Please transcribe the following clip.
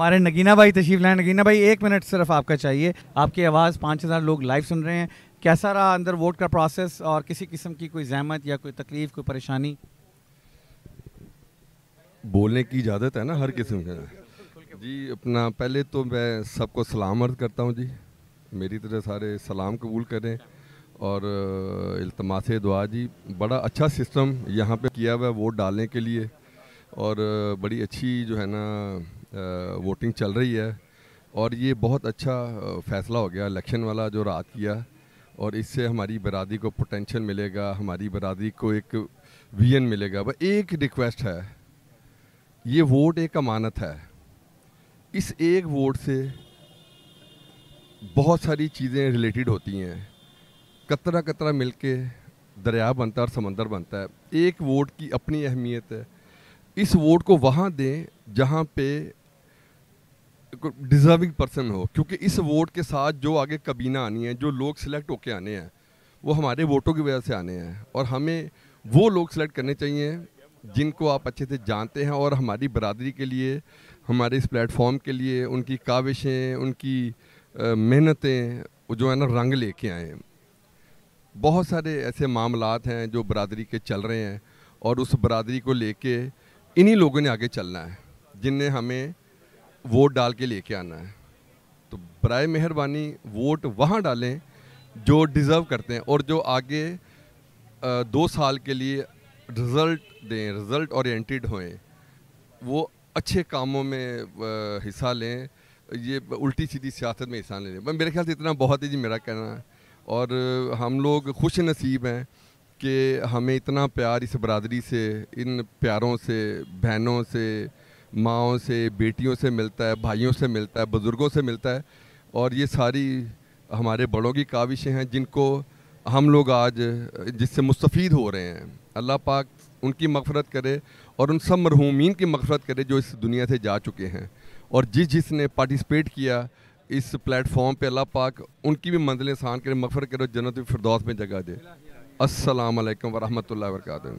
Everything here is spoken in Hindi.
हमारे नगीना भाई तशीफ लाए नगीना भाई एक मिनट सिर्फ आपका चाहिए आपकी आवाज़ पाँच हज़ार लोग लाइव सुन रहे हैं कैसा रहा अंदर वोट का प्रोसेस और किसी किस्म की कोई जहमत या कोई तकलीफ कोई परेशानी बोलने की इजाज़त है ना हर किस्म का जी अपना पहले तो मैं सबको सलाम अर्ज करता हूँ जी मेरी तरह सारे सलाम कबूल करें और अल्तमास दुआ जी बड़ा अच्छा सिस्टम यहाँ पे किया हुआ है वोट डालने के लिए और बड़ी अच्छी जो है ना वोटिंग चल रही है और ये बहुत अच्छा फैसला हो गया इलेक्शन वाला जो रात किया और इससे हमारी बरादरी को पोटेंशियल मिलेगा हमारी बरादरी को एक विजन मिलेगा वह एक रिक्वेस्ट है ये वोट एक अमानत है इस एक वोट से बहुत सारी चीज़ें रिलेटेड होती हैं कतरा कतरा मिल के दरिया बनता है और समंदर बनता है एक वोट की अपनी अहमियत है इस वोट को वहाँ दें जहाँ पे डिजर्विंग पर्सन हो क्योंकि इस वोट के साथ जो आगे कबीना आनी है जो लोग सिलेक्ट होके आने हैं वो हमारे वोटों की वजह से आने हैं और हमें वो लोग सिलेक्ट करने चाहिए जिनको आप अच्छे से जानते हैं और हमारी बरदरी के लिए हमारे इस प्लेटफॉर्म के लिए उनकी काविशें उनकी मेहनतें जो है ना रंग लेके आए बहुत सारे ऐसे मामला हैं जो बरदरी के चल रहे हैं और उस बरदरी को लेके इन्हीं लोगों ने आगे चलना है जिनने हमें वोट डाल के लेके आना है तो बर मेहरबानी वोट वहाँ डालें जो डिज़र्व करते हैं और जो आगे दो साल के लिए रिज़ल्ट दें रिज़ल्ट ओरिएंटेड होएं वो अच्छे कामों में हिस्सा लें ये उल्टी सीधी सियासत में हिस्सा लें मेरे ख्याल से इतना बहुत ही जी मेरा कहना है और हम लोग खुश नसीब हैं कि हमें इतना प्यार इस बरदरी से इन प्यारों से बहनों से माओ से बेटियों से मिलता है भाइयों से मिलता है बुज़ुर्गों से मिलता है और ये सारी हमारे बड़ों की काविशें हैं जिनको हम लोग आज जिससे मुस्तफ़ हो रहे हैं अल्लाह पाक उनकी मफ़रत करे और उन सब मरहूमिन की मफ़रत करे जो इस दुनिया से जा चुके हैं और जिस जिसने पार्टिसपेट किया इस प्लेटफॉर्म पे अल्लाह पाक उनकी भी मंजिल सान करे मफ़रत करे जन्नत फिरदौस में जगह दे असलकम वरहमल वर्का